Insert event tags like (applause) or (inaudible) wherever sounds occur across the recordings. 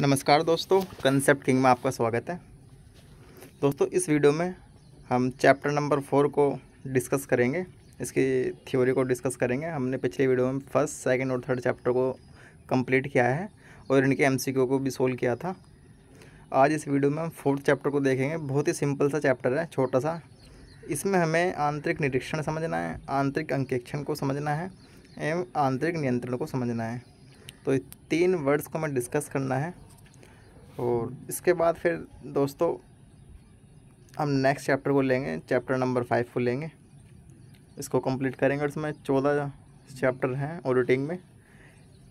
नमस्कार दोस्तों concept king में आपका स्वागत है दोस्तों इस वीडियो में हम चैप्टर नंबर फोर को डिस्कस करेंगे इसकी थ्योरी को डिस्कस करेंगे हमने पिछले वीडियो में फर्स्ट सेकंड और थर्ड चैप्टर को कंप्लीट किया है और इनके एमसीक्यू को भी सोल्व किया था आज इस वीडियो में हम फोर्थ चैप्टर को देखेंगे बहुत ही सिंपल सा चैप्टर है छोटा सा इसमें हमें आंतरिक निरीक्षण समझना है आंतरिक अंकेक्षण को समझना है एवं आंतरिक नियंत्रण को समझना है तो तीन वर्ड्स को हमें डिस्कस करना है और इसके बाद फिर दोस्तों हम नेक्स्ट चैप्टर को लेंगे चैप्टर नंबर फाइव को लेंगे इसको कंप्लीट करेंगे और इसमें चौदह चैप्टर हैं ऑडिटिंग में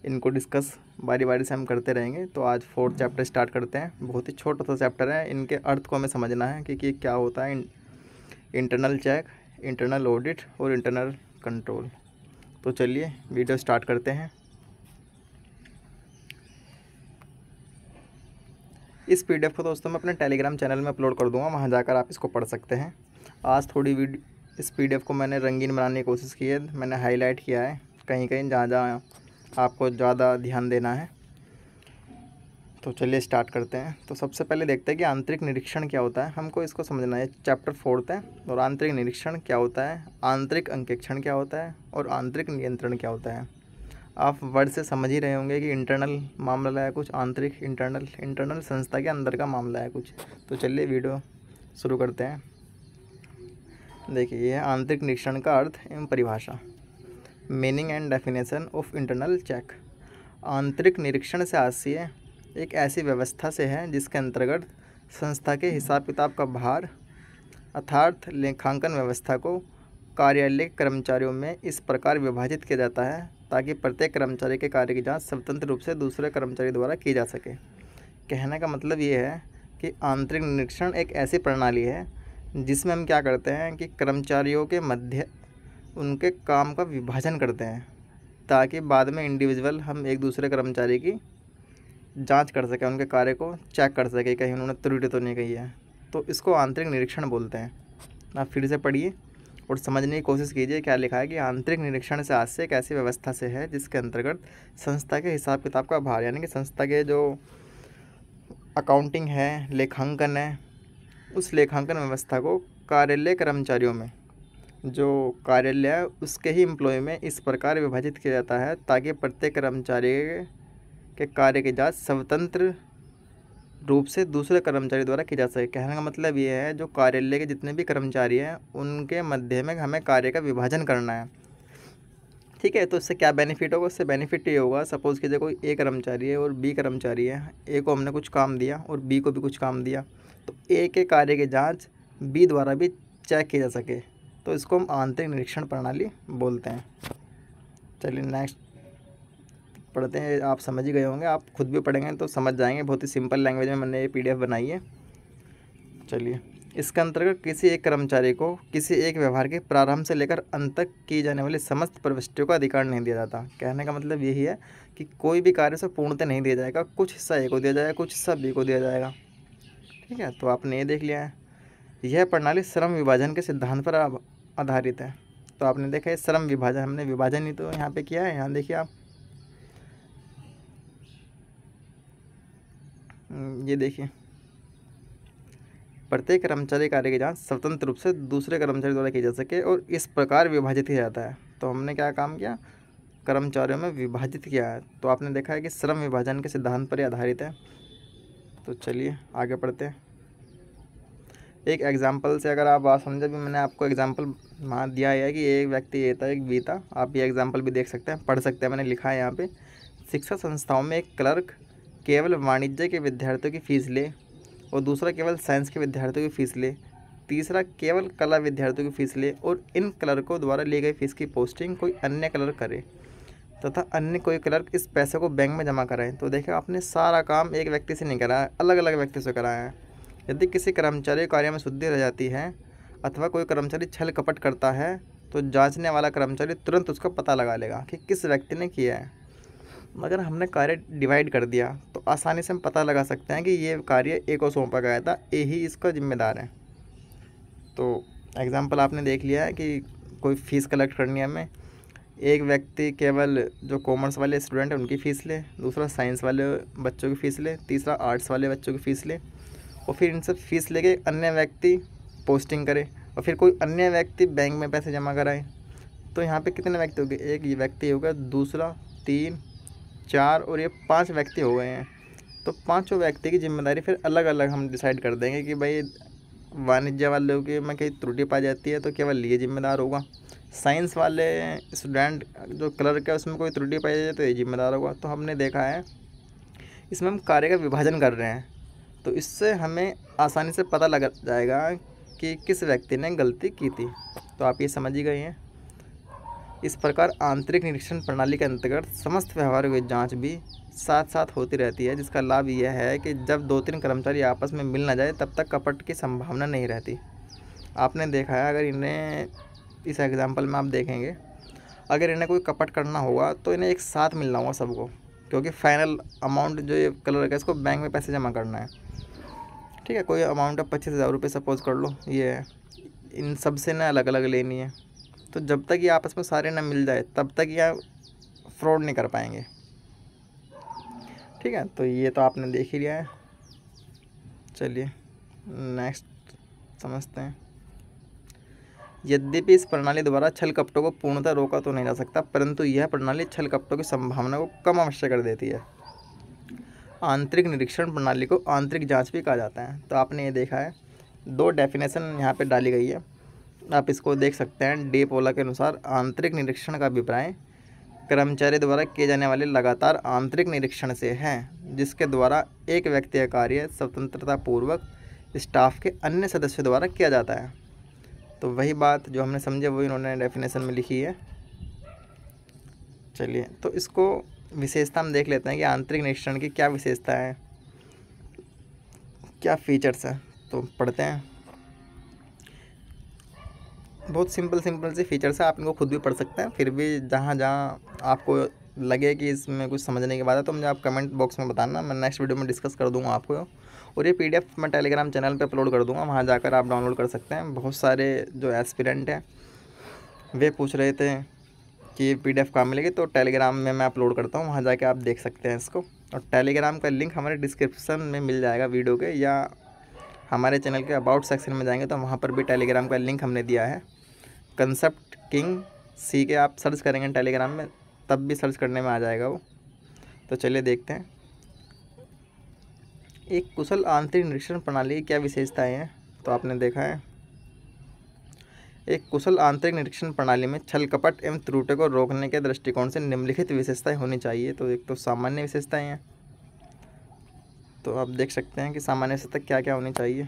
इनको डिस्कस बारी बारी से हम करते रहेंगे तो आज फोर्थ चैप्टर स्टार्ट करते हैं बहुत ही छोटा सा चैप्टर है इनके अर्थ को हमें समझना है कि, कि क्या होता है इंटरनल चेक इंटरनल ऑडिट और इंटरनल कंट्रोल तो चलिए वीडियो स्टार्ट करते हैं इस पी को दोस्तों मैं अपने टेलीग्राम चैनल में अपलोड कर दूँगा वहाँ जाकर आप इसको पढ़ सकते हैं आज थोड़ी वीडियो इस पी को मैंने रंगीन बनाने की कोशिश की है मैंने हाईलाइट किया है कहीं कहीं जहाँ जहाँ आपको ज़्यादा ध्यान देना है तो चलिए स्टार्ट करते हैं तो सबसे पहले देखते हैं कि आंतरिक निरीक्षण क्या होता है हमको इसको समझना है चैप्टर फोर्थ है और आंतरिक निरीक्षण क्या होता है आंतरिक अंकेक्षण क्या होता है और आंतरिक नियंत्रण क्या होता है आप वर्ड से समझ ही रहे होंगे कि इंटरनल मामला है कुछ आंतरिक इंटरनल इंटरनल संस्था के अंदर का मामला है कुछ तो चलिए वीडियो शुरू करते हैं देखिए आंतरिक निरीक्षण का अर्थ एवं परिभाषा meaning and definition of internal check आंतरिक निरीक्षण से आशीय एक ऐसी व्यवस्था से है जिसके अंतर्गत संस्था के हिसाब किताब का भार अर्थार्थ लेखांकन व्यवस्था को कार्यालय कर्मचारियों में इस प्रकार विभाजित किया जाता है ताकि प्रत्येक कर्मचारी के कार्य की जांच स्वतंत्र रूप से दूसरे कर्मचारी द्वारा की जा सके कहने का मतलब ये है कि आंतरिक निरीक्षण एक ऐसी प्रणाली है जिसमें हम क्या करते हैं कि कर्मचारियों के मध्य उनके काम का विभाजन करते हैं ताकि बाद में इंडिविजुअल हम एक दूसरे कर्मचारी की जांच कर सकें उनके कार्य को चेक कर सके कहीं उन्होंने त्रुटि तो नहीं कही है तो इसको आंतरिक निरीक्षण बोलते हैं आप फिर से पढ़िए और समझने की कोशिश कीजिए क्या लिखा है कि आंतरिक निरीक्षण से आशय एक ऐसी व्यवस्था से है जिसके अंतर्गत संस्था के हिसाब किताब का भार यानी कि संस्था के जो अकाउंटिंग है लेखांकन है उस लेखांकन व्यवस्था को कार्यालय कर्मचारियों में जो कार्यालय है उसके ही एम्प्लॉय में इस प्रकार विभाजित किया जाता है ताकि प्रत्येक कर्मचारी के कार्य की जांच स्वतंत्र रूप से दूसरे कर्मचारी द्वारा की जा सके कहने का मतलब ये है जो कार्यालय के जितने भी कर्मचारी हैं उनके मध्य में हमें कार्य का विभाजन करना है ठीक है तो इससे क्या बेनिफिट होगा इससे बेनिफिट ये होगा सपोज़ कीजिए कोई ए कर्मचारी है और बी कर्मचारी है ए को हमने कुछ काम दिया और बी को भी कुछ काम दिया तो ए के कार्य की जाँच बी द्वारा भी चेक की जा सके तो इसको हम आंतरिक निरीक्षण प्रणाली बोलते हैं चलिए नेक्स्ट पढ़ते हैं आप समझ ही गए होंगे आप खुद भी पढ़ेंगे तो समझ जाएंगे बहुत ही सिंपल लैंग्वेज में मैंने ये पीडीएफ बनाई है चलिए इसके अंतर्गत किसी एक कर्मचारी को किसी एक व्यवहार के प्रारंभ से लेकर अंत तक की जाने वाली समस्त प्रविष्टियों का अधिकार नहीं दिया जाता कहने का मतलब यही है कि कोई भी कार्य से पूर्णतः नहीं दिया जाएगा कुछ हिस्सा ए को दिया जाएगा कुछ हिस्सा बी को दिया जाएगा ठीक है तो आपने ये देख लिया है यह प्रणाली श्रम विभाजन के सिद्धांत पर आधारित है तो आपने देखा है श्रम विभाजन हमने विभाजन ही तो यहाँ पे किया है यहाँ देखिए आप हम्म, ये देखिए प्रत्येक कर्मचारी कार्य की जांच स्वतंत्र रूप से दूसरे कर्मचारी द्वारा की जा सके और इस प्रकार विभाजित किया जाता है तो हमने क्या काम किया कर्मचारियों में विभाजित किया है तो आपने देखा है कि श्रम विभाजन के सिद्धांत पर आधारित है तो चलिए आगे पढ़ते हैं एक एग्जाम्पल से अगर आप बात समझे भी मैंने आपको एग्जाम्पल मान दिया है कि एक व्यक्ति ये था एक बीता आप ये एग्जाम्पल भी देख सकते हैं पढ़ सकते हैं मैंने लिखा है यहाँ पे शिक्षा संस्थाओं में एक क्लर्क केवल वाणिज्य के विद्यार्थियों की फ़ीस ले और दूसरा केवल साइंस के विद्यार्थियों की फ़ीस ले तीसरा केवल कला विद्यार्थियों की फ़ीस ले और इन क्लर्कों द्वारा ली गई फ़ीस की पोस्टिंग कोई अन्य क्लर्क करे तथा अन्य कोई क्लर्क इस पैसे को बैंक में जमा कराएं तो देखिए आपने सारा काम एक व्यक्ति से नहीं कराया अलग अलग व्यक्ति से कराया है यदि किसी कर्मचारी कार्य में शुद्धि रह जाती है अथवा कोई कर्मचारी छल कपट करता है तो जांचने वाला कर्मचारी तुरंत उसका पता लगा लेगा कि किस व्यक्ति ने किया है मगर हमने कार्य डिवाइड कर दिया तो आसानी से हम पता लगा सकते हैं कि ये कार्य ए को सौंपा गया था ए ही इसका जिम्मेदार है तो एग्ज़ाम्पल आपने देख लिया है कि कोई फ़ीस कलेक्ट करनी है हमें एक व्यक्ति केवल जो कॉमर्स वाले स्टूडेंट हैं उनकी फ़ीस ले दूसरा साइंस वाले बच्चों की फ़ीस ले तीसरा आर्ट्स वाले बच्चों की फ़ीस ले और फिर इन सब फ़ीस लेके अन्य व्यक्ति पोस्टिंग करे और फिर कोई अन्य व्यक्ति बैंक में पैसे जमा कराए तो यहाँ पे कितने व्यक्ति हो गए एक ये व्यक्ति होगा दूसरा तीन चार और ये पाँच व्यक्ति हो गए हैं तो पाँचों व्यक्ति की जिम्मेदारी फिर अलग अलग हम डिसाइड कर देंगे कि भाई वाणिज्य वालों के में कहीं त्रुटि पाई जाती है तो केवल ये जिम्मेदार होगा साइंस वाले स्टूडेंट जो क्लर्क है उसमें कोई त्रुटि पाई जाती है तो ये जिम्मेदार होगा तो हमने देखा है इसमें हम कार्य का विभाजन कर रहे हैं तो इससे हमें आसानी से पता लग जाएगा कि किस व्यक्ति ने गलती की थी तो आप ये समझ ही गए हैं इस प्रकार आंतरिक निरीक्षण प्रणाली के अंतर्गत समस्त व्यवहारों की जांच भी साथ साथ होती रहती है जिसका लाभ यह है कि जब दो तीन कर्मचारी आपस में मिल ना जाए तब तक कपट की संभावना नहीं रहती आपने देखा है अगर इन्हें इस एग्ज़ाम्पल में आप देखेंगे अगर इन्हें कोई कपट करना होगा तो इन्हें एक साथ मिलना होगा सबको क्योंकि फाइनल अमाउंट जो ये कलर का इसको बैंक में पैसे जमा करना है ठीक है कोई अमाउंट आप पच्चीस हज़ार रुपये सपोज कर लो ये है इन सब से ना अलग अलग लेनी है तो जब तक ये आपस में सारे ना मिल जाए तब तक ये फ्रॉड नहीं कर पाएंगे ठीक है तो ये तो आपने देख ही लिया है चलिए नेक्स्ट समझते हैं यद्यपि इस प्रणाली द्वारा छल कपटों को पूर्णतः रोका तो नहीं जा सकता परंतु यह प्रणाली छल कपटों की संभावना को कम अवश्य कर देती है आंतरिक निरीक्षण प्रणाली को आंतरिक जांच भी कहा जाता है तो आपने ये देखा है दो डेफिनेशन यहाँ पे डाली गई है आप इसको देख सकते हैं डी पोला के अनुसार आंतरिक निरीक्षण का अभिप्राय कर्मचारी द्वारा किए जाने वाले लगातार आंतरिक निरीक्षण से है जिसके द्वारा एक व्यक्ति का कार्य स्वतंत्रतापूर्वक स्टाफ के अन्य सदस्यों द्वारा किया जाता है तो वही बात जो हमने समझे वही उन्होंने डेफिनेशन में लिखी है चलिए तो इसको विशेषता हम देख लेते हैं कि आंतरिक निरीक्षण की क्या विशेषता है क्या फीचर्स हैं तो पढ़ते हैं बहुत सिंपल सिंपल से फीचर्स हैं आप इनको खुद भी पढ़ सकते हैं फिर भी जहाँ जहाँ आपको लगे कि इसमें कुछ समझने के बाद है तो मुझे आप कमेंट बॉक्स में बताना मैं नेक्स्ट वीडियो में डिस्कस कर दूँगा आपको और ये पीडीएफ मैं टेलीग्राम चैनल पे अपलोड कर दूँगा वहाँ जाकर आप डाउनलोड कर सकते हैं बहुत सारे जो एस्पिरेंट हैं वे पूछ रहे थे कि ये पी डी कहाँ मिलेगी तो टेलीग्राम में मैं अपलोड करता हूँ वहाँ जाके आप देख सकते हैं इसको और टेलीग्राम का लिंक हमारे डिस्क्रिप्सन में मिल जाएगा वीडियो के या हमारे चैनल के अबाउट सेक्शन में जाएंगे तो वहाँ पर भी टेलीग्राम का लिंक हमने दिया है कंसेप्ट किंग सी के आप सर्च करेंगे टेलीग्राम में तब भी सर्च करने में आ जाएगा वो तो चलिए देखते हैं एक कुशल आंतरिक निरीक्षण प्रणाली की क्या विशेषताएं हैं तो आपने देखा है एक कुशल आंतरिक निरीक्षण प्रणाली में छल कपट एवं त्रुटि को रोकने के दृष्टिकोण से निम्नलिखित विशेषताएं होनी चाहिए तो एक तो सामान्य विशेषताएं हैं तो आप देख सकते हैं कि सामान्य विशेषता क्या क्या होनी चाहिए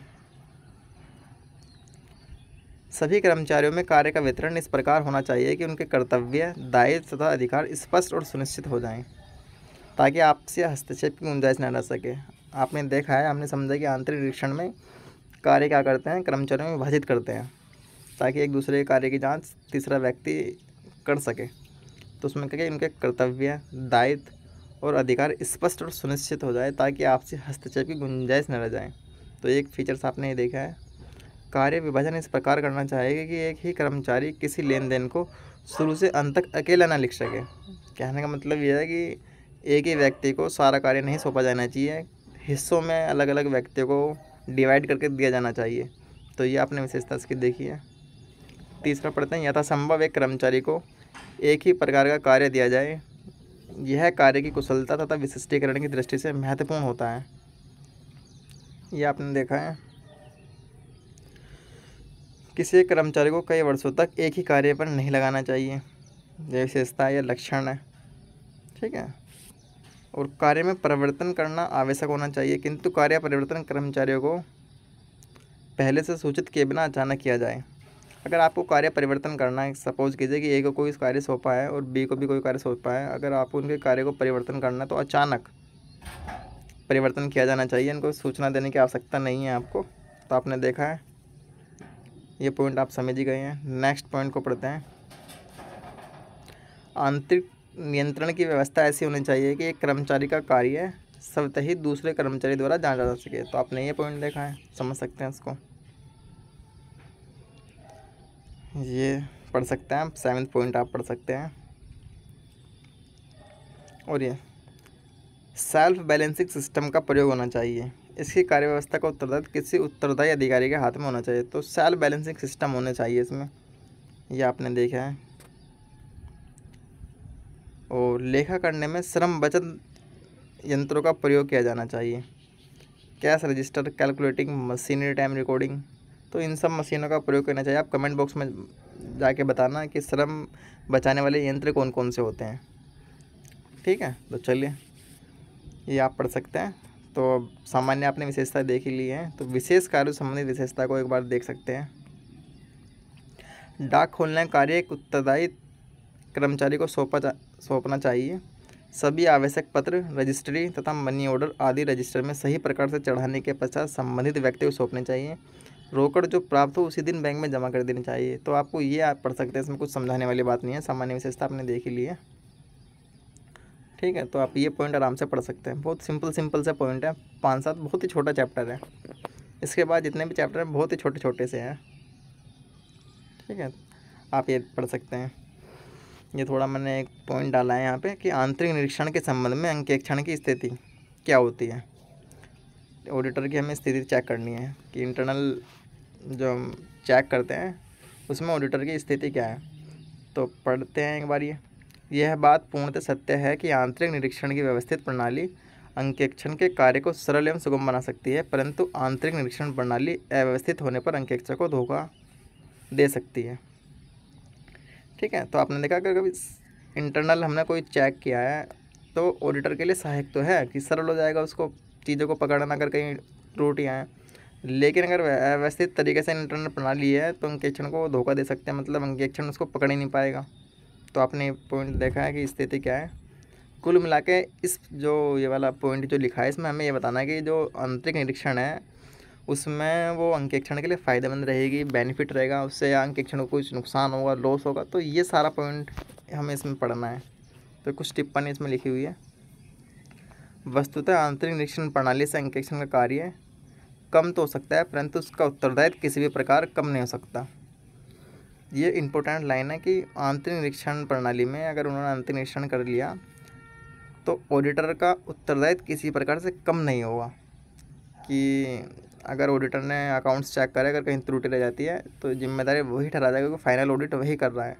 सभी कर्मचारियों में कार्य का वितरण इस प्रकार होना चाहिए कि उनके कर्तव्य दायित्व तथा अधिकार स्पष्ट और सुनिश्चित हो जाएं ताकि आपसे हस्तक्षेप की गुंजाइश न रह सके आपने देखा है हमने समझा कि आंतरिक निरीक्षण में कार्य क्या करते हैं कर्मचारियों में विभाजित करते हैं ताकि एक दूसरे के कार्य की जाँच तीसरा व्यक्ति कर सके तो उसमें क्या उनके कर्तव्य दायित्व और अधिकार स्पष्ट और सुनिश्चित हो जाए ताकि आपसे हस्तक्षेप की गुंजाइश न रह जाए तो एक फीचर्स आपने ये देखा है कार्य विभाजन इस प्रकार करना चाहेगा कि एक ही कर्मचारी किसी लेन देन को शुरू से अंत तक अकेला ना लिख सके कहने का मतलब यह है कि एक ही व्यक्ति को सारा कार्य नहीं सौंपा जाना चाहिए हिस्सों में अलग अलग व्यक्तियों को डिवाइड करके दिया जाना चाहिए तो ये आपने विशेषता इसकी देखी है तीसरा पढ़ते हैं यथासंभव एक कर्मचारी को एक ही प्रकार का कार्य दिया जाए यह कार्य की कुशलता तथा विशिष्टीकरण की दृष्टि से महत्वपूर्ण होता है यह आपने देखा है किसी कर्मचारी को कई वर्षों तक एक ही कार्य पर नहीं लगाना चाहिए यह विशेषता या लक्षण है ठीक है और कार्य में परिवर्तन करना आवश्यक होना चाहिए किंतु कार्य परिवर्तन कर्मचारियों को पहले से सूचित किए बिना अचानक किया जाए अगर आपको कार्य परिवर्तन करना है सपोज कीजिए कि ए को कोई कार्य सौंपा है और बी को भी कोई कार्य सौंपा है अगर आपको उनके कार्य को परिवर्तन करना है तो अचानक परिवर्तन किया जाना चाहिए इनको सूचना देने की आवश्यकता नहीं है आपको तो आपने देखा है ये पॉइंट आप समझ ही गए हैं नेक्स्ट पॉइंट को पढ़ते हैं आंतरिक नियंत्रण की व्यवस्था ऐसी होनी चाहिए कि एक कर्मचारी का कार्य स्वतः दूसरे कर्मचारी द्वारा जाना जा सके तो आपने ये पॉइंट देखा है समझ सकते हैं इसको ये पढ़ सकते हैं सेवन्थ पॉइंट आप पढ़ सकते हैं और ये सेल्फ बैलेंसिंग सिस्टम का प्रयोग होना चाहिए इसकी कार्यव्यवस्था का उत्तरदायित्व किसी उत्तरदायी अधिकारी के हाथ में होना चाहिए तो सेल बैलेंसिंग सिस्टम होना चाहिए इसमें यह आपने देखा है और लेखा करने में श्रम बचत यंत्रों का प्रयोग किया जाना चाहिए cash register calculating machinery time recording तो इन सब मशीनों का प्रयोग करना चाहिए आप कमेंट बॉक्स में जाके बताना कि श्रम बचाने वाले यंत्र कौन कौन से होते हैं ठीक है तो चलिए ये आप पढ़ सकते हैं तो सामान्य आपने विशेषता देख ही ली है तो विशेष कार्य संबंधित विशेषता को एक बार देख सकते हैं डाक खोलने कार्य एक उत्तरदायी कर्मचारी को सौंपा चा, सौंपना चाहिए सभी आवश्यक पत्र रजिस्ट्री तथा मनी ऑर्डर आदि रजिस्टर में सही प्रकार से चढ़ाने के पश्चात संबंधित व्यक्ति को सौंपने चाहिए रोकड़ जो प्राप्त हो उसी दिन बैंक में जमा कर देनी चाहिए तो आपको ये आप पढ़ सकते हैं इसमें कुछ समझाने वाली बात नहीं है सामान्य विशेषता आपने देख ही ली है ठीक है तो आप ये पॉइंट आराम से पढ़ सकते हैं बहुत सिंपल सिंपल से पॉइंट है पाँच सात बहुत ही छोटा चैप्टर है इसके बाद जितने भी चैप्टर हैं बहुत ही छोटे छोटे से हैं ठीक है आप ये पढ़ सकते हैं ये थोड़ा मैंने एक पॉइंट डाला है यहाँ पे कि आंतरिक निरीक्षण के संबंध में अंकेक्षण की स्थिति क्या होती है ऑडिटर की हमें स्थिति चेक करनी है कि इंटरनल जो हम चेक करते हैं उसमें ऑडिटर की स्थिति क्या है तो पढ़ते हैं एक बार ये यह बात पूर्णतः सत्य है कि आंतरिक निरीक्षण की व्यवस्थित प्रणाली अंकेक्षण के कार्य को सरल एवं सुगम बना सकती है परंतु आंतरिक निरीक्षण प्रणाली अव्यवस्थित होने पर अंकेक्षक को धोखा दे सकती है ठीक है तो आपने देखा अगर कभी इंटरनल हमने कोई चेक किया है तो ऑडिटर के लिए सहायक तो है कि सरल हो जाएगा उसको चीज़ों को पकड़ना अगर कहीं त्रुटियाँ हैं लेकिन अगर अव्यवस्थित तरीके से इंटरनल प्रणाली है तो अंकेक्षण को धोखा दे सकते हैं मतलब अंकेक्षण उसको पकड़ ही नहीं पाएगा तो आपने पॉइंट देखा है कि स्थिति क्या है कुल मिला के इस जो ये वाला पॉइंट जो लिखा है इसमें हमें ये बताना है कि जो आंतरिक निरीक्षण है उसमें वो अंकेक्षण के लिए फ़ायदेमंद रहेगी बेनिफिट रहेगा उससे या अंकेक्षण को कुछ नुकसान होगा लॉस होगा तो ये सारा पॉइंट हमें इसमें पढ़ना है तो कुछ टिप्पणी इसमें लिखी हुई है वस्तुतः आंतरिक निरीक्षण प्रणाली से अंकेक्षण का कार्य कम तो हो सकता है परंतु उसका उत्तरदायित्व किसी भी प्रकार कम नहीं हो सकता ये इम्पोर्टेंट लाइन है कि आंतरिक निरीक्षण प्रणाली में अगर उन्होंने आंतरिक निरीक्षण कर लिया तो ऑडिटर का उत्तरदायित्व किसी प्रकार से कम नहीं होगा कि अगर ऑडिटर ने अकाउंट्स चेक करे अगर कहीं त्रुटि रह जाती है तो जिम्मेदारी वही ठहरा जाएगा क्योंकि फाइनल ऑडिट वही कर रहा है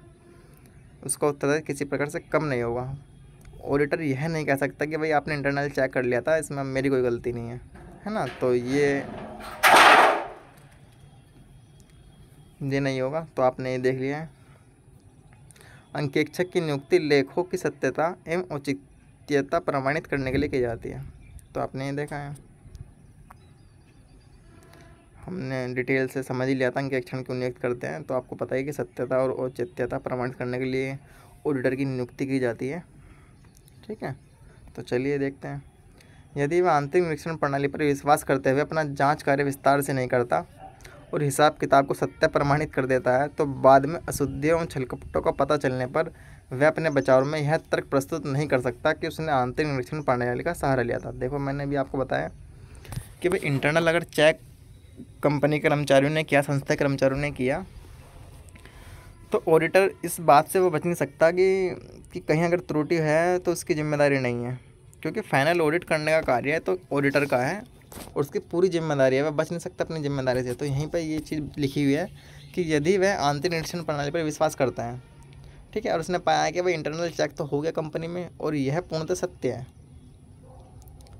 उसका उत्तरदायित्व किसी प्रकार से कम नहीं होगा ऑडिटर यह नहीं कह सकता कि भाई आपने इंटरनल चेक कर लिया था इसमें मेरी कोई गलती नहीं है है ना तो ये ये नहीं होगा तो आपने ये देख लिया है अंकेक्षक की नियुक्ति लेखों की सत्यता एवं औचित्यता प्रमाणित करने के लिए की जाती है तो आपने ये देखा है हमने डिटेल से समझ ही लिया था अंकेक्षण क्यों नियुक्त करते हैं तो आपको पता ही कि सत्यता और औचित्यता प्रमाणित करने के लिए ऑडिटर की नियुक्ति की जाती है ठीक है तो चलिए देखते हैं यदि वह आंतरिक निरीक्षण प्रणाली पर विश्वास करते हुए अपना जांच कार्य विस्तार से नहीं करता और हिसाब किताब को सत्य प्रमाणित कर देता है तो बाद में अशुद्धियों और छलकपटों का पता चलने पर वह अपने बचाव में यह तर्क प्रस्तुत नहीं कर सकता कि उसने आंतरिक निरीक्षण प्रणाली का सहारा लिया था देखो मैंने भी आपको बताया कि भाई इंटरनल अगर चेक कंपनी कर्मचारियों ने किया संस्था कर्मचारियों ने किया तो ऑडिटर इस बात से वो बच नहीं सकता कि कि कहीं अगर त्रुटि है तो उसकी जिम्मेदारी नहीं है क्योंकि फाइनल ऑडिट करने का कार्य है तो ऑडिटर का है और उसकी पूरी जिम्मेदारी है वह बच नहीं सकता अपनी जिम्मेदारी से तो यहीं पर ये चीज़ लिखी हुई है कि यदि वह आंतरिक निरीक्षण प्रणाली पर विश्वास करता है ठीक है और उसने पाया कि भाई इंटरनल चेक तो हो गया कंपनी में और यह पूर्णतः सत्य है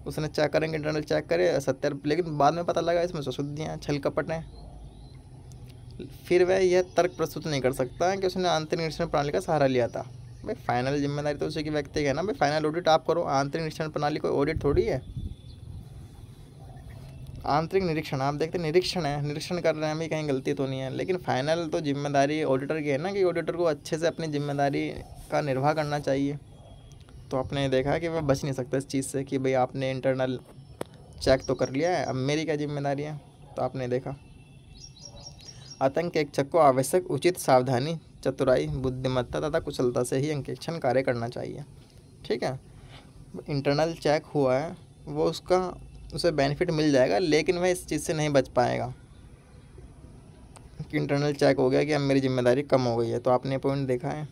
उसने चेक करेंगे इंटरनल चेक करे सत्य लेकिन बाद में पता लगा इसमें सुशुद्धियाँ छल कपट हैं फिर वह यह तर्क प्रस्तुत नहीं कर सकता कि उसने आंतरिक निरीक्षण प्रणाली का सहारा लिया था भाई फाइनल जिम्मेदारी तो उसी की व्यक्ति है ना भाई फाइनल ऑडिट आप करो आंतरिक निरीक्षण प्रणाली कोई ऑडिट थोड़ी है आंतरिक निरीक्षण आप देखते निरीक्षण है निरीक्षण कर रहे हैं भी कहीं गलती तो नहीं है लेकिन फाइनल तो जिम्मेदारी ऑडिटर की है ना कि ऑडिटर को अच्छे से अपनी जिम्मेदारी का निर्वाह करना चाहिए तो आपने देखा कि मैं बच नहीं सकता इस चीज़ से कि भाई आपने इंटरनल चेक तो कर लिया है अब मेरी क्या जिम्मेदारी है तो आपने देखा आतंक छक को आवश्यक उचित सावधानी चतुराई बुद्धिमत्ता तथा कुशलता से ही अंकेक्षण कार्य करना चाहिए ठीक है इंटरनल चेक हुआ है वो उसका उसे बेनिफिट मिल जाएगा लेकिन वह इस चीज़ से नहीं बच पाएगा कि इंटरनल चेक हो गया कि अब मेरी जिम्मेदारी कम हो गई है तो आपने पॉइंट देखा है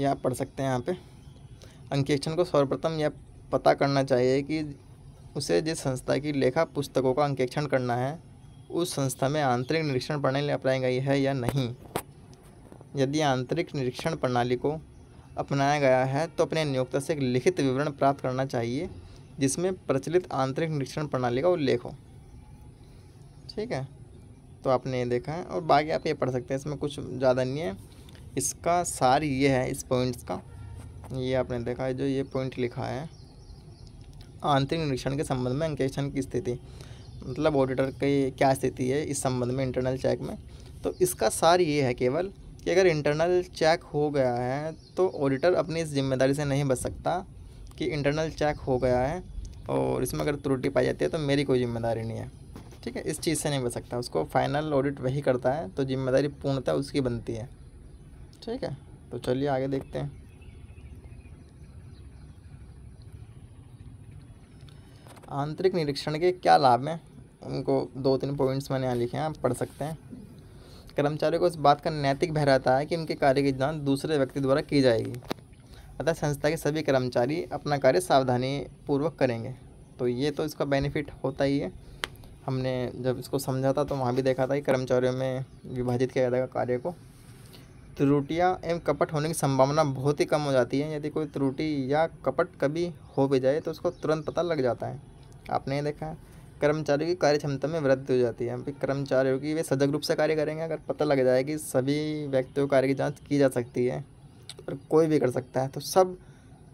या आप पढ़ सकते हैं यहाँ पे अंकेक्षण को सर्वप्रथम यह पता करना चाहिए कि उसे जिस संस्था की लेखा पुस्तकों का अंकेक्षण करना है उस संस्था में आंतरिक निरीक्षण प्रणाली अपनाई गई है या नहीं यदि आंतरिक निरीक्षण प्रणाली को अपनाया गया है तो अपने नियोक्ता से एक लिखित विवरण प्राप्त करना चाहिए जिसमें प्रचलित आंतरिक निरीक्षण प्रणाली का उल्लेख हो ठीक है तो आपने ये देखा है और बाकी आप ये पढ़ सकते हैं इसमें कुछ ज़्यादा नहीं है इसका सार ये है इस पॉइंट्स का ये आपने देखा है जो ये पॉइंट लिखा है आंतरिक निरीक्षण के संबंध में अंकेक्षण की स्थिति मतलब ऑडिटर की क्या स्थिति है इस संबंध में इंटरनल चेक में तो इसका सार ये है केवल कि अगर इंटरनल चेक हो गया है तो ऑडिटर अपनी इस जिम्मेदारी से नहीं बच सकता कि इंटरनल चेक हो गया है और इसमें अगर त्रुटि पाई जाती है तो मेरी कोई जिम्मेदारी नहीं है ठीक है इस चीज़ से नहीं बच सकता उसको फाइनल ऑडिट वही करता है तो जिम्मेदारी पूर्णतः उसकी बनती है ठीक है तो चलिए आगे देखते हैं आंतरिक निरीक्षण के क्या लाभ हैं उनको दो तीन पॉइंट्स मैंने यहाँ लिखे हैं आप पढ़ सकते हैं कर्मचारियों को इस बात का नैतिक भय रहता है कि उनके कार्य की जांच दूसरे व्यक्ति द्वारा की जाएगी अतः संस्था के सभी कर्मचारी अपना कार्य सावधानी पूर्वक करेंगे तो ये तो इसका बेनिफिट होता ही है हमने जब इसको समझा था तो वहाँ भी देखा था कि कर्मचारियों में विभाजित किया जाएगा कार्य को त्रुटियाँ एवं कपट होने की संभावना बहुत ही कम हो जाती है यदि कोई त्रुटि या कपट कभी हो भी जाए तो उसको तुरंत पता लग जाता है आपने ये देखा है कर्मचारियों की कार्य क्षमता में वृद्धि हो जाती है कर्मचारियों की वे सजग रूप से कार्य करेंगे अगर पता लग जाए कि सभी व्यक्तियों कार्य की जांच की जा सकती है और कोई भी कर सकता है तो सब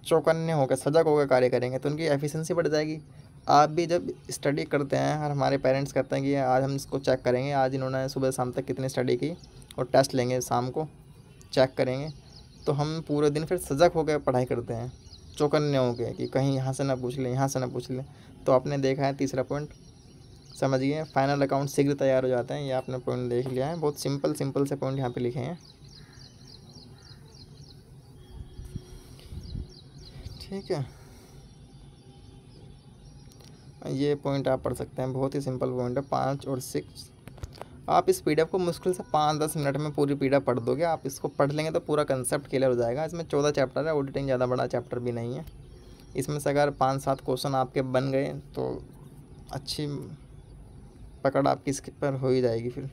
चौकन्ने होकर सजग होकर कार्य करेंगे तो उनकी एफिशिएंसी बढ़ जाएगी आप भी जब स्टडी करते हैं और हमारे पेरेंट्स कहते हैं कि आज हम इसको चेक करेंगे आज इन्होंने सुबह शाम तक कितनी स्टडी की और टेस्ट लेंगे शाम को चेक करेंगे तो हम पूरे दिन फिर सजग होकर पढ़ाई करते हैं चौकन्ने होकर कि कहीं यहाँ से ना पूछ लें यहाँ से ना पूछ लें तो आपने देखा है तीसरा पॉइंट समझिए फाइनल अकाउंट शीघ्र तैयार हो जाते हैं ये आपने पॉइंट देख लिया है बहुत सिंपल सिंपल से पॉइंट यहाँ पे लिखे हैं ठीक है ये पॉइंट आप पढ़ सकते हैं बहुत ही सिंपल पॉइंट है पाँच और सिक्स आप इस पीडीएफ को मुश्किल से पाँच दस मिनट में पूरी पीडीएफ पढ़ दोगे आप इसको पढ़ लेंगे तो पूरा कंसेप्ट क्लियर हो जाएगा इसमें चौदह चैप्टर है ऑडिटिंग ज़्यादा बड़ा चैप्टर भी नहीं है इसमें से अगर पाँच सात क्वेश्चन आपके बन गए तो अच्छी पकड़ आपकी इसके पर हो ही जाएगी फिर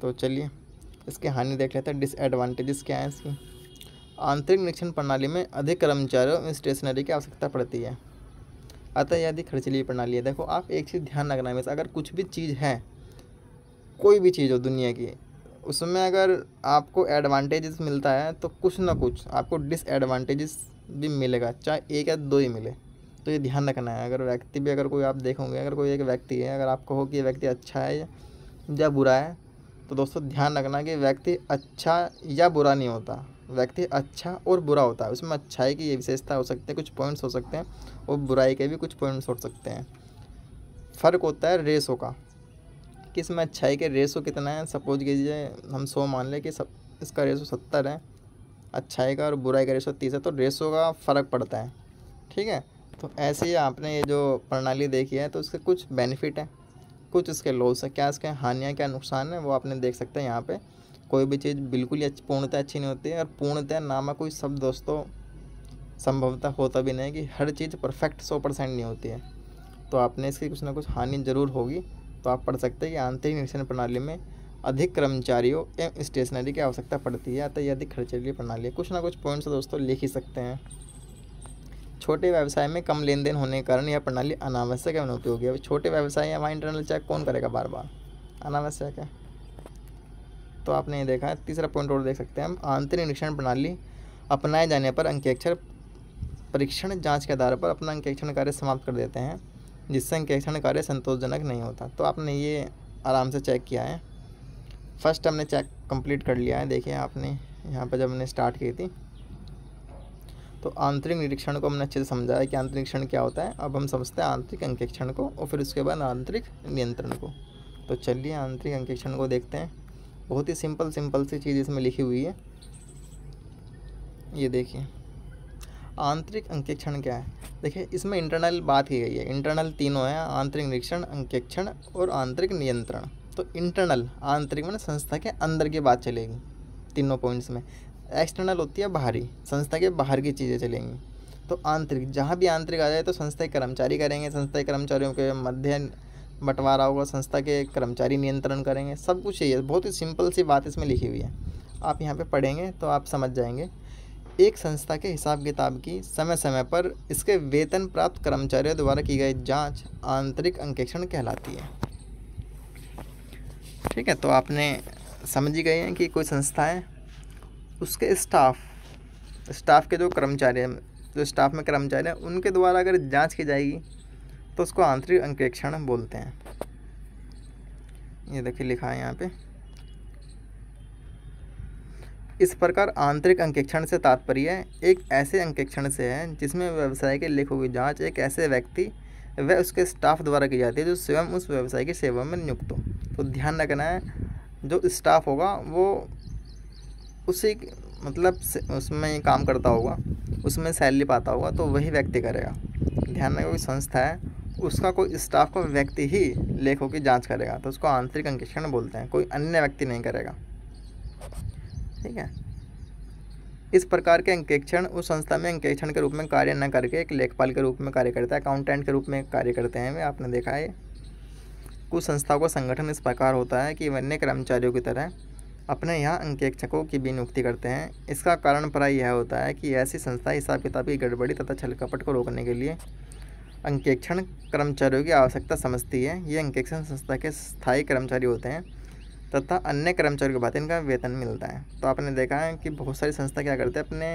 तो चलिए इसके हानि देख लेते हैं डिसएडवांटेजेस क्या हैं इसकी आंतरिक निरीक्षण प्रणाली में अधिक कर्मचारियों स्टेशनरी की आवश्यकता पड़ती है अतः यदि खर्चली प्रणाली है देखो आप एक चीज़ ध्यान रखना है अगर कुछ भी चीज़ है कोई भी चीज़ हो दुनिया की उसमें अगर आपको एडवांटेजेस मिलता है तो कुछ ना कुछ आपको डिसएडवांटेजेस भी मिलेगा चाहे एक या दो ही मिले तो ये ध्यान रखना है अगर व्यक्ति भी अगर कोई आप देखोगे अगर कोई एक व्यक्ति है अगर आप कहो कि ये व्यक्ति अच्छा है या बुरा है तो दोस्तों ध्यान रखना कि व्यक्ति अच्छा या बुरा नहीं होता व्यक्ति अच्छा और बुरा होता है उसमें अच्छाई की ये विशेषता हो सकती है कुछ पॉइंट्स हो सकते हैं और बुराई के भी कुछ पॉइंट्स हो सकते हैं फ़र्क होता है रेसों का कि इसमें अच्छाई के रेसो कितना है सपोज कीजिए हम सौ मान लें कि सब इसका रेसो सत्तर है अच्छाई का और बुराई का रेशो तीस है तो रेशो का फ़र्क पड़ता है ठीक है तो ऐसे ही आपने ये जो प्रणाली देखी है तो उसके कुछ बेनिफिट हैं कुछ इसके लॉस है क्या इसके हानियाँ क्या नुकसान है वो आपने देख सकते हैं यहाँ पे कोई भी चीज़ बिल्कुल ही पूर्णतः अच्छी नहीं होती है और पूर्णतः नामक कोई सब दोस्तों संभवतः होता भी नहीं कि हर चीज़ परफेक्ट सौ परसेंट नहीं होती है तो आपने इसकी कुछ ना कुछ हानि ज़रूर होगी तो आप पढ़ सकते हैं कि आंतरिक निरीक्षण प्रणाली में अधिक कर्मचारियों एवं स्टेशनरी की आवश्यकता पड़ती है अतः यदि खर्चीली प्रणाली कुछ ना कुछ पॉइंट्स दोस्तों लिख ही सकते हैं छोटे व्यवसाय में कम लेन देन होने के कारण यह प्रणाली अनावश्यक एवं उपयोगी है छोटे व्यवसाय या वहाँ इंटरनल चेक कौन करेगा बार बार अनावश्यक है तो आपने ये देखा है तीसरा पॉइंट और देख सकते हैं हम आंतरिक निरीक्षण प्रणाली अपनाए जाने पर अंकेक्षर परीक्षण जांच के आधार पर अपना अंकेक्षण कार्य समाप्त कर देते हैं जिससे अंकेक्षण कार्य संतोषजनक नहीं होता तो आपने ये आराम से चेक किया है फर्स्ट हमने चेक कंप्लीट कर लिया है देखिए आपने यहाँ पर जब हमने स्टार्ट की थी तो आंतरिक निरीक्षण को हमने अच्छे से समझा है कि आंतरिक निरीक्षण क्या होता है अब हम समझते हैं आंतरिक अंकेक्षण को और फिर उसके बाद आंतरिक नियंत्रण को तो चलिए आंतरिक अंकेक्षण को देखते हैं बहुत ही सिंपल सिंपल सी चीज़ इसमें लिखी हुई है ये देखिए आंतरिक अंकेक्षण क्या है देखिए इसमें इंटरनल बात की गई है इंटरनल तीनों हैं आंतरिक निरीक्षण अंकेक्षण और आंतरिक नियंत्रण तो इंटरनल आंतरिक मैंने संस्था के अंदर की बात चलेगी तीनों पॉइंट्स में एक्सटर्नल होती है बाहरी संस्था के बाहर की चीज़ें चलेंगी तो आंतरिक जहाँ भी आंतरिक आ जाए तो संस्था के कर्मचारी करेंगे संस्था के कर्मचारियों के मध्य बंटवारा होगा संस्था के कर्मचारी नियंत्रण करेंगे सब कुछ यही है बहुत ही सिंपल सी बात इसमें लिखी हुई है आप यहाँ पे पढ़ेंगे तो आप समझ जाएंगे एक संस्था के हिसाब किताब की समय समय पर इसके वेतन प्राप्त कर्मचारियों द्वारा की गई जाँच आंतरिक अंकेक्षण कहलाती है ठीक है तो आपने समझ ही गए हैं कि कोई संस्था है उसके स्टाफ स्टाफ के जो कर्मचारी हैं जो स्टाफ में कर्मचारी हैं उनके द्वारा अगर जांच की जाएगी तो उसको आंतरिक अंकेक्षण बोलते हैं ये देखिए लिखा है यहाँ पे इस प्रकार आंतरिक अंकेक्षण से तात्पर्य एक ऐसे अंकेक्षण से है जिसमें व्यवसाय के लेखों की जाँच एक ऐसे व्यक्ति वह उसके स्टाफ द्वारा की जाती है जो स्वयं उस व्यवसाय की सेवा में नियुक्त हो तो ध्यान रखना है जो स्टाफ होगा वो उसी मतलब उसमें काम करता होगा उसमें सैलरी पाता होगा तो वही व्यक्ति करेगा ध्यान रखना कोई संस्था है उसका कोई स्टाफ को व्यक्ति ही लेखों की जांच करेगा तो उसको आंतरिक अंकेक्षण बोलते हैं कोई अन्य व्यक्ति नहीं करेगा ठीक है इस प्रकार के अंकेक्षण उस संस्था में अंकेक्षण के रूप में कार्य न करके एक लेखपाल के रूप में कार्य करता है अकाउंटेंट के रूप में कार्य करते हैं आपने देखा है कुछ संस्थाओं का संगठन इस प्रकार होता है कि वन्य कर्मचारियों की तरह अपने यहाँ अंकेक्षकों की भी नियुक्ति करते हैं इसका कारण प्राय यह होता है कि ऐसी संस्था हिसाब किताब की गड़बड़ी तथा छल कपट को रोकने के लिए अंकेक्षण कर्मचारियों की आवश्यकता समझती है ये अंकेक्षण संस्था के स्थायी कर्मचारी होते हैं तथा अन्य कर्मचारियों के बाद इनका वेतन मिलता है तो आपने देखा है कि बहुत सारी संस्था क्या करते हैं अपने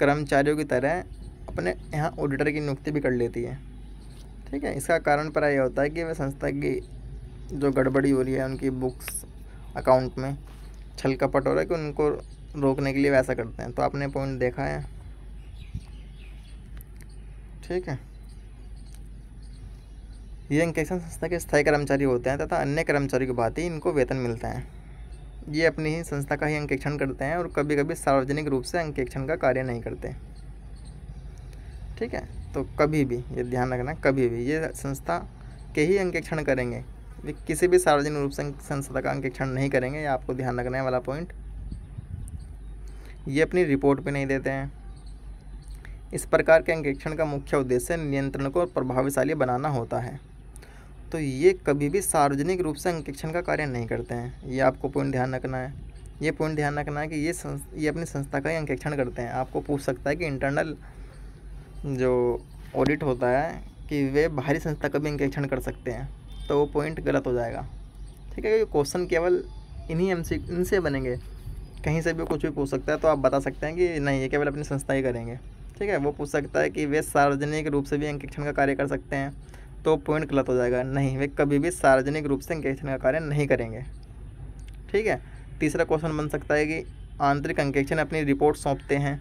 कर्मचारियों की तरह अपने यहाँ ऑडिटर की नियुक्ति भी कर लेती है ठीक है इसका कारण पर यह होता है कि वह संस्था की जो गड़बड़ी हो रही है उनकी बुक्स अकाउंट में छल कपट हो रहा है कि उनको रोकने के लिए वैसा करते हैं तो आपने पॉइंट देखा है ठीक है ये अंकेक्षण संस्था के स्थायी कर्मचारी होते हैं तथा अन्य कर्मचारियों की भांति इनको वेतन मिलता है ये अपनी ही संस्था का ही अंकेक्षण करते हैं और कभी कभी सार्वजनिक रूप से अंकेक्षण का कार्य नहीं करते ठीक है तो कभी भी ये ध्यान रखना कभी भी ये संस्था के ही अंकेक्षण करेंगे वे किसी भी सार्वजनिक रूप से संस्था का अंकेक्षण नहीं करेंगे ये आपको ध्यान रखने वाला पॉइंट ये अपनी रिपोर्ट भी नहीं देते हैं इस प्रकार के अंकेक्षण का मुख्य उद्देश्य नियंत्रण को प्रभावशाली बनाना होता है तो ये कभी भी सार्वजनिक रूप से अंकेक्षण का कार्य नहीं करते हैं ये आपको पॉइंट ध्यान रखना है ये पॉइंट ध्यान रखना है कि ये ये अपनी संस्था का ही अंकेक्षण करते हैं आपको पूछ सकता है कि इंटरनल जो ऑडिट होता है कि वे बाहरी संस्था का भी अंकेक्षण कर सकते हैं तो वो पॉइंट गलत हो जाएगा ठीक है क्वेश्चन केवल इन्हीं एम सी इनसे बनेंगे कहीं से भी कुछ भी पूछ सकता है तो आप बता सकते हैं कि नहीं ये केवल अपनी संस्था ही करेंगे ठीक है वो पूछ सकता है कि वे सार्वजनिक रूप से भी अंकेक्षण का कार्य कर सकते हैं तो पॉइंट गलत हो जाएगा नहीं वे कभी भी सार्वजनिक रूप से अंकेक्षण का कार्य नहीं करेंगे ठीक है तीसरा क्वेश्चन बन सकता है कि आंतरिक अंकेक्षण अपनी रिपोर्ट सौंपते हैं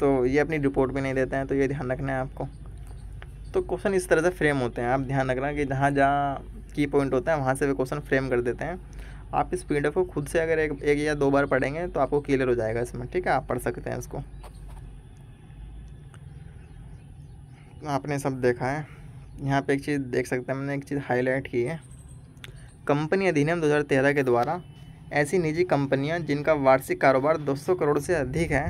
तो ये अपनी रिपोर्ट भी नहीं देते हैं तो ये ध्यान रखना है आपको तो क्वेश्चन इस तरह से फ्रेम होते हैं आप ध्यान रखना कि जहाँ जहाँ की पॉइंट होते हैं वहाँ से वे क्वेश्चन फ्रेम कर देते हैं आप इस पी को खुद से अगर एक एक या दो बार पढ़ेंगे तो आपको क्लियर हो जाएगा इसमें ठीक है आप पढ़ सकते हैं इसको आपने सब देखा है यहाँ पे एक चीज़ देख सकते हैं मैंने एक चीज़ हाईलाइट की है कंपनी अधिनियम 2013 के द्वारा ऐसी निजी कंपनियां जिनका वार्षिक कारोबार 200 करोड़ से अधिक है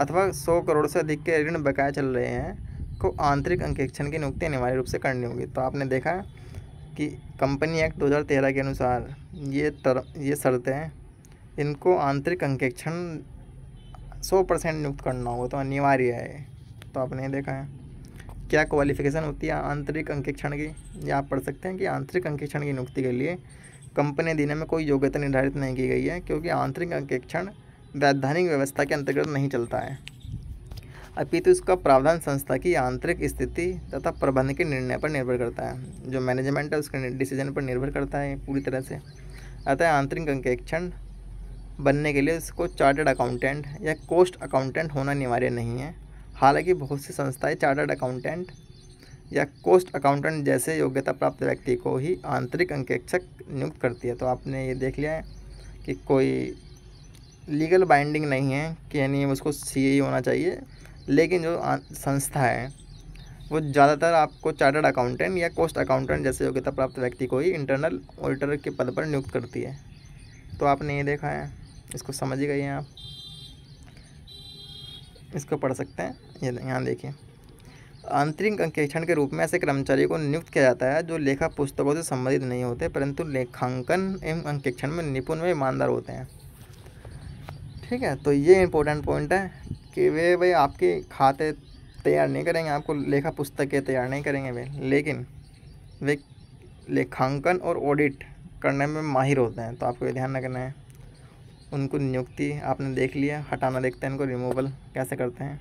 अथवा 100 करोड़ से अधिक के ऋण बकाया चल रहे हैं को आंतरिक अंकेक्षण की नियुक्ति अनिवार्य रूप से करनी होगी तो आपने देखा कि कंपनी एक्ट दो के अनुसार ये तर ये शर्तें इनको आंतरिक अंकेक्षण सौ परसेंट नियुक्त करना होगा तो अनिवार्य है तो आपने देखा है क्या क्वालिफिकेशन होती है आंतरिक अंकेक्षण की या आप पढ़ सकते हैं कि आंतरिक अंकेक्षण की नियुक्ति के लिए कंपनी देने में कोई योग्यता निर्धारित नहीं की गई है क्योंकि आंतरिक अंकेक्षण वैधानिक व्यवस्था के अंतर्गत नहीं चलता है अपितु इसका प्रावधान संस्था की आंतरिक स्थिति तथा प्रबंध के निर्णय पर निर्भर करता है जो मैनेजमेंट है उसके डिसीजन पर निर्भर करता है पूरी तरह से अतः आंतरिक अंकेक्षण बनने के लिए इसको चार्टर्ड अकाउंटेंट या कोस्ट अकाउंटेंट होना अनिवार्य नहीं है हालांकि बहुत सी संस्थाएं चार्टर्ड अकाउंटेंट या कोस्ट अकाउंटेंट जैसे योग्यता प्राप्त व्यक्ति को ही आंतरिक अंकेक्षक नियुक्त करती है तो आपने ये देख लिया है कि कोई लीगल बाइंडिंग नहीं है कि यानी उसको सी होना चाहिए लेकिन जो संस्था है वो ज़्यादातर आपको चार्टर्ड अकाउंटेंट या कोस्ट अकाउंटेंट जैसे योग्यता प्राप्त व्यक्ति को ही इंटरनल ऑडिटर के पद पर नियुक्त करती है तो आपने ये देखा है इसको समझ गए हैं आप इसको पढ़ सकते हैं ये यहाँ देखिए आंतरिक अंकेक्षण के रूप में ऐसे कर्मचारियों को नियुक्त किया जाता है जो लेखा पुस्तकों से संबंधित नहीं होते परंतु लेखांकन एवं अंकेक्षण में निपुण व ईमानदार होते हैं ठीक है तो ये इम्पोर्टेंट पॉइंट है कि वे भाई आपके खाते तैयार नहीं करेंगे आपको लेखा पुस्तकें तैयार नहीं करेंगे वे लेकिन वे लेखांकन और ऑडिट करने में माहिर होते हैं तो आपको ये ध्यान रखना है उनको नियुक्ति आपने देख लिया हटाना देखते हैं इनको रिमूवल कैसे करते हैं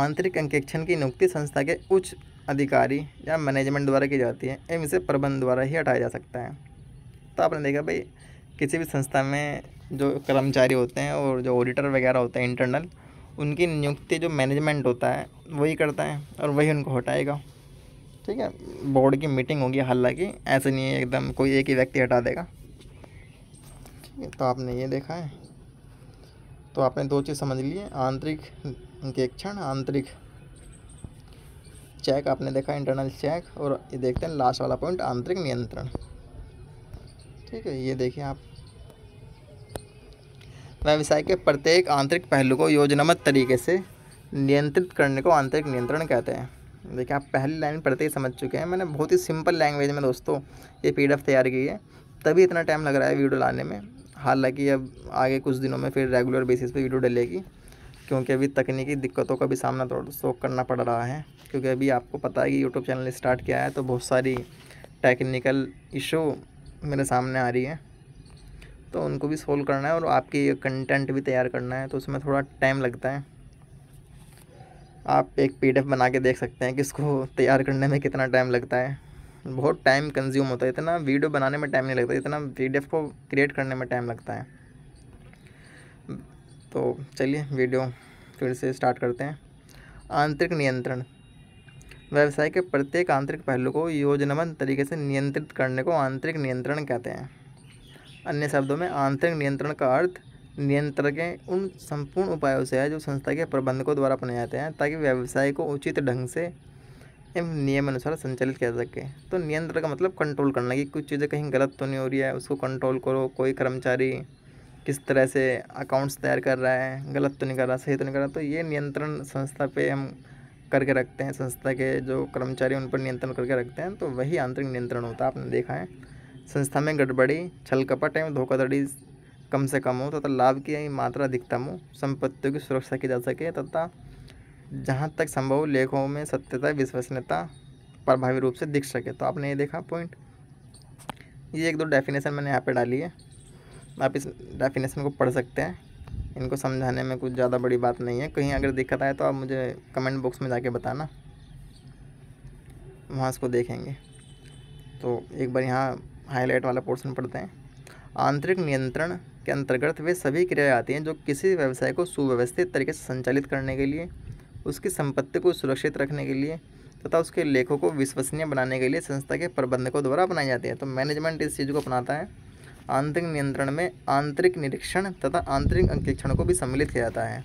आंतरिक अंकेक्षण की नियुक्ति संस्था के उच्च अधिकारी या मैनेजमेंट द्वारा की जाती है एवं इसे प्रबंध द्वारा ही हटाया जा सकता है तो आपने देखा भाई किसी भी संस्था में जो कर्मचारी होते हैं और जो ऑडिटर वगैरह होते हैं इंटरनल उनकी नियुक्ति जो मैनेजमेंट होता है वही करता है और वही उनको हटाएगा ठीक है बोर्ड की मीटिंग होगी हालांकि ऐसे नहीं है एकदम कोई एक ही व्यक्ति हटा देगा तो आपने ये देखा है तो आपने दो चीज़ समझ ली है आंतरिक क्षण आंतरिक चेक आपने देखा इंटरनल चेक और ये देखते हैं लास्ट वाला पॉइंट आंतरिक नियंत्रण ठीक है ये देखिए आप व्यवसाय के प्रत्येक आंतरिक पहलू को योजनाबद्ध तरीके से नियंत्रित करने को आंतरिक नियंत्रण कहते हैं देखिए आप पहली लाइन पढ़ते ही समझ चुके हैं मैंने बहुत ही सिंपल लैंग्वेज में दोस्तों ये पी तैयार की है तभी इतना टाइम लग रहा है वीडियो लाने में हालांकि अब आगे कुछ दिनों में फिर रेगुलर बेसिस पे वीडियो डलेगी क्योंकि अभी तकनीकी दिक्कतों का भी सामना दोस्तों तो करना पड़ रहा है क्योंकि अभी आपको पता है कि यूट्यूब चैनल स्टार्ट किया है तो बहुत सारी टेक्निकल इशू मेरे सामने आ रही है तो उनको भी सोल्व करना है और आपकी कंटेंट भी तैयार करना है तो उसमें थोड़ा टाइम लगता है आप एक पीडीएफ बना के देख सकते हैं कि इसको (laughs) तैयार करने में कितना टाइम लगता है बहुत टाइम कंज्यूम होता है इतना वीडियो बनाने में टाइम नहीं लगता इतना पी को क्रिएट करने में टाइम लगता है तो चलिए वीडियो फिर से स्टार्ट करते हैं आंतरिक नियंत्रण व्यवसाय के प्रत्येक आंतरिक पहलू को योजनाबद्ध तरीके से नियंत्रित करने को आंतरिक नियंत्रण कहते हैं अन्य शब्दों में आंतरिक नियंत्रण का अर्थ नियंत्रण के उन संपूर्ण उपायों से है जो संस्था के प्रबंधकों द्वारा अपनाए जाते हैं ताकि व्यवसाय को उचित ढंग से एवं नियम अनुसार संचालित जा सके तो नियंत्रण का मतलब कंट्रोल करना कि कुछ चीज़ें कहीं गलत तो नहीं हो रही है उसको कंट्रोल करो कोई कर्मचारी किस तरह से अकाउंट्स तैयार कर रहा है गलत तो नहीं कर रहा सही तो नहीं कर रहा तो ये नियंत्रण संस्था पे हम करके रखते हैं संस्था के जो कर्मचारी उन पर नियंत्रण करके रखते हैं तो वही आंतरिक नियंत्रण होता है आपने देखा है संस्था में गड़बड़ी छल कपट एवं धोखाधड़ी कम से कम हो तथा लाभ की मात्रा अधिकतम हो संपत्तियों की सुरक्षा की जा सके तथा जहाँ तक संभव लेखों में सत्यता विश्वसनीयता प्रभावी रूप से दिख सके तो आपने ये देखा पॉइंट ये एक दो डेफिनेशन मैंने यहाँ पे डाली है आप इस डेफिनेशन को पढ़ सकते हैं इनको समझाने में कुछ ज़्यादा बड़ी बात नहीं है कहीं अगर दिक्कत आए तो आप मुझे कमेंट बॉक्स में जाके बताना वहाँ इसको देखेंगे तो एक बार यहाँ हाईलाइट वाला पोर्शन पढ़ते हैं आंतरिक नियंत्रण के अंतर्गत वे सभी क्रियाएँ आती हैं जो किसी व्यवसाय को सुव्यवस्थित तरीके से संचालित करने के लिए उसकी संपत्ति को सुरक्षित रखने के लिए तथा उसके लेखों को विश्वसनीय बनाने के लिए संस्था के प्रबंधकों द्वारा अपनाई जाती है तो मैनेजमेंट इस चीज़ को अपनाता है आंतरिक नियंत्रण में आंतरिक निरीक्षण तथा आंतरिक अंकेक्षण को भी सम्मिलित किया जाता है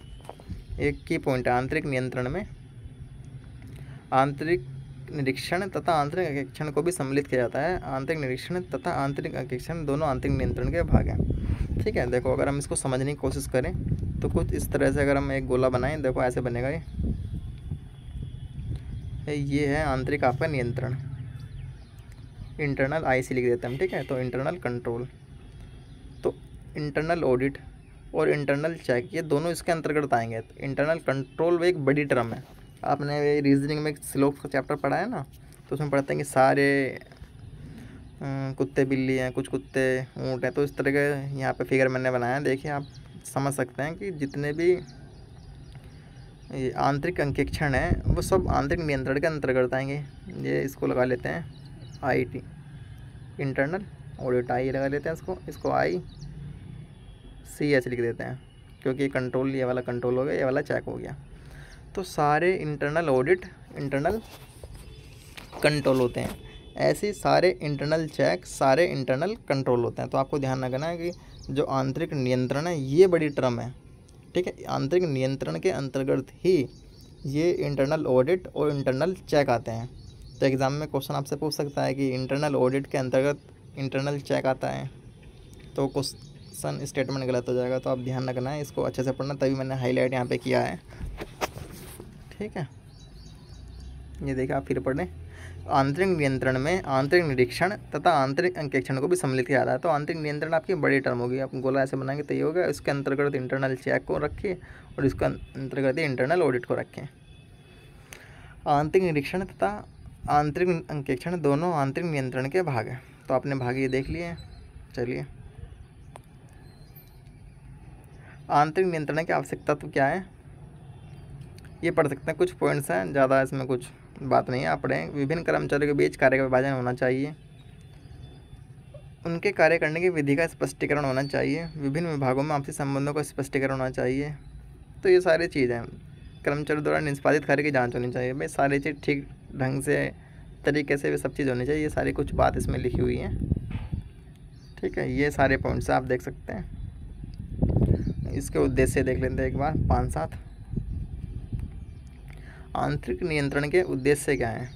एक की पॉइंट आंतरिक नियंत्रण में आंतरिक निरीक्षण तथा आंतरिक अंकेक्षण को भी सम्मिलित किया जाता है आंतरिक निरीक्षण तथा आंतरिक अंकेक्षण दोनों आंतरिक नियंत्रण के भाग हैं ठीक है देखो अगर हम इसको समझने की कोशिश करें तो कुछ इस तरह से अगर हम एक गोला बनाएं देखो ऐसे बनेगा ये ये है आंतरिक आपका नियंत्रण इंटरनल आईसी लिख देते हैं ठीक है तो इंटरनल कंट्रोल तो इंटरनल ऑडिट और इंटरनल चेक ये दोनों इसके अंतर्गत आएंगे तो इंटरनल कंट्रोल वो एक बड़ी टर्म है आपने रीजनिंग में स्लोप का चैप्टर पढ़ा है ना तो उसमें पढ़ते हैं कि सारे हम्म, कुत्ते बिल्ली हैं कुछ कुत्ते ऊँट हैं तो इस तरह के यहाँ पे फिगर मैंने बनाया है देखिए आप समझ सकते हैं कि जितने भी ये आंतरिक अंकेक्षण हैं वो सब आंतरिक नियंत्रण के अंतर्गत आएंगे ये इसको लगा लेते हैं I T internal audit I लगा लेते हैं इसको इसको आई सी एच लिख देते हैं क्योंकि कंट्रोल ये वाला कंट्रोल हो गया ये वाला चेक हो गया तो सारे इंटरनल ऑडिट इंटरनल कंट्रोल होते हैं ऐसे सारे इंटरनल चेक सारे इंटरनल कंट्रोल होते हैं तो आपको ध्यान रखना है कि जो आंतरिक नियंत्रण है ये बड़ी टर्म है ठीक है आंतरिक नियंत्रण के अंतर्गत ही ये इंटरनल ऑडिट और इंटरनल चेक आते हैं तो एग्ज़ाम में क्वेश्चन आपसे पूछ सकता है कि इंटरनल ऑडिट के अंतर्गत इंटरनल चेक आता है तो क्वेश्चन स्टेटमेंट गलत हो जाएगा तो आप ध्यान रखना है इसको अच्छे से पढ़ना तभी मैंने हाईलाइट यहाँ पे किया है ठीक है ये देखिए आप फिर पढ़ें आंतरिक नियंत्रण में आंतरिक निरीक्षण तथा आंतरिक अंकेक्षण को भी सम्मिलित किया जा रहा है तो आंतरिक नियंत्रण आपकी बड़ी टर्म होगी आप गोला ऐसे बनाएंगे तो ये होगा इसके अंतर्गत इंटरनल चेक को रखिए और इसके अंतर्गत इंटरनल ऑडिट को रखें आंतरिक निरीक्षण तथा आंतरिक अंकेक्षण दोनों आंतरिक नियंत्रण के भाग हैं तो आपने भाग ये देख लिए चलिए आंतरिक नियंत्रण की आवश्यकता तो क्या है ये पढ़ सकते हैं कुछ पॉइंट्स हैं ज़्यादा इसमें कुछ बात नहीं है अपने विभिन्न कर्मचारियों के बीच कार्य का विभाजन होना चाहिए उनके कार्य करने की विधि का स्पष्टीकरण होना चाहिए विभिन्न विभागों में आपसी संबंधों का स्पष्टीकरण होना चाहिए तो ये सारी चीज़ें कर्मचारियों द्वारा निष्पादित कार्य की जांच होनी चाहिए भाई सारी चीज़ ठीक ढंग से तरीके से भी सब चीज़ होनी चाहिए ये सारी कुछ बात इसमें लिखी हुई है ठीक है ये सारे पॉइंट्स आप देख सकते हैं इसके उद्देश्य देख लेते हैं एक बार पाँच सात आंतरिक नियंत्रण के उद्देश्य क्या हैं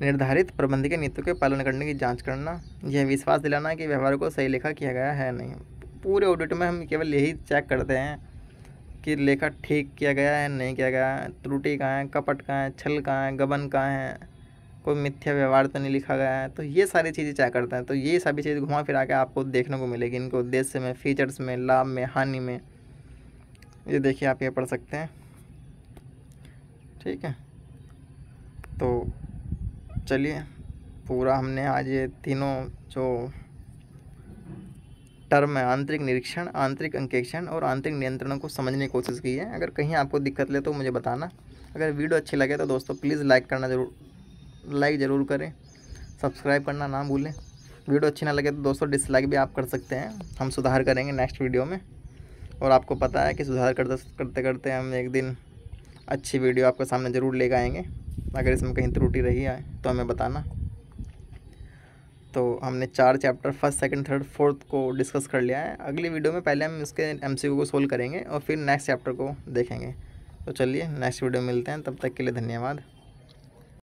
निर्धारित प्रबंधकीय नीतियों के पालन करने की जांच करना यह विश्वास दिलाना कि व्यवहार को सही लेखा किया गया है नहीं पूरे ऑडिट में हम केवल यही चेक करते हैं कि लेखा ठीक किया गया है नहीं किया गया है त्रुटि कहाँ है कपट कहाँ है छल कहाँ है गबन कहाँ है कोई मिथ्या व्यवहार तो नहीं लिखा गया है तो ये सारी चीज़ें चेक करते हैं तो ये सभी चीज़ घुमा फिरा के आपको देखने को मिलेगी इनके उद्देश्य में फीचर्स में लाभ में हानि में ये देखिए आप ये पढ़ सकते हैं ठीक है तो चलिए पूरा हमने आज ये तीनों जो टर्म है आंतरिक निरीक्षण आंतरिक अंकेक्षण और आंतरिक नियंत्रणों को समझने की कोशिश की है अगर कहीं आपको दिक्कत ले तो मुझे बताना अगर वीडियो अच्छी लगे तो दोस्तों प्लीज़ लाइक करना जरूर लाइक ज़रूर करें सब्सक्राइब करना ना भूलें वीडियो अच्छी ना लगे तो दोस्तों डिसलाइक भी आप कर सकते हैं हम सुधार करेंगे नेक्स्ट वीडियो में और आपको पता है कि सुधार करते करते करते हम एक दिन अच्छी वीडियो आपके सामने ज़रूर ले आएंगे अगर इसमें कहीं त्रुटि रही है तो हमें बताना तो हमने चार chapter first second third fourth को डिस्कस कर लिया है अगली वीडियो में पहले हम इसके एमसीक्यू को सोल्व करेंगे और फिर नेक्स्ट चैप्टर को देखेंगे तो चलिए नेक्स्ट वीडियो मिलते हैं तब तक के लिए धन्यवाद